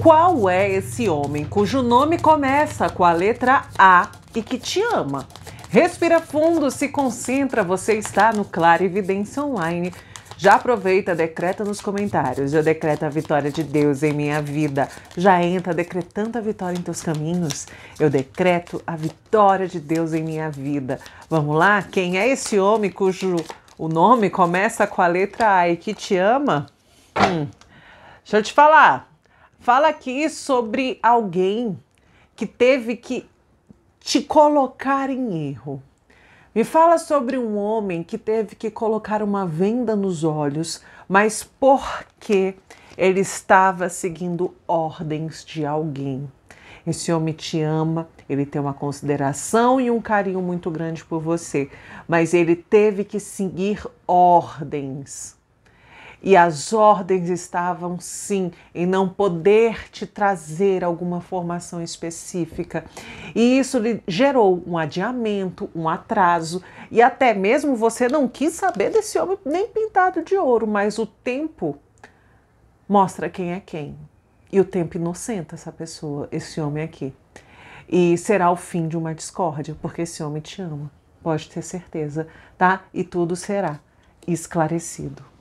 Qual é esse homem cujo nome começa com a letra A e que te ama? Respira fundo, se concentra, você está no Clara Evidência Online. Já aproveita, decreta nos comentários, Eu decreto a vitória de Deus em minha vida, já entra decretando a vitória em teus caminhos. Eu decreto a vitória de Deus em minha vida. Vamos lá? Quem é esse homem cujo o nome começa com a letra A e que te ama? Hum. Deixa eu te falar, Fala aqui sobre alguém que teve que te colocar em erro. Me fala sobre um homem que teve que colocar uma venda nos olhos, mas porque ele estava seguindo ordens de alguém. Esse homem te ama, ele tem uma consideração e um carinho muito grande por você, mas ele teve que seguir ordens e as ordens estavam sim em não poder te trazer alguma formação específica. E isso lhe gerou um adiamento, um atraso e até mesmo você não quis saber desse homem nem pintado de ouro, mas o tempo mostra quem é quem. E o tempo inocenta essa pessoa, esse homem aqui. E será o fim de uma discórdia, porque esse homem te ama, pode ter certeza, tá? E tudo será esclarecido.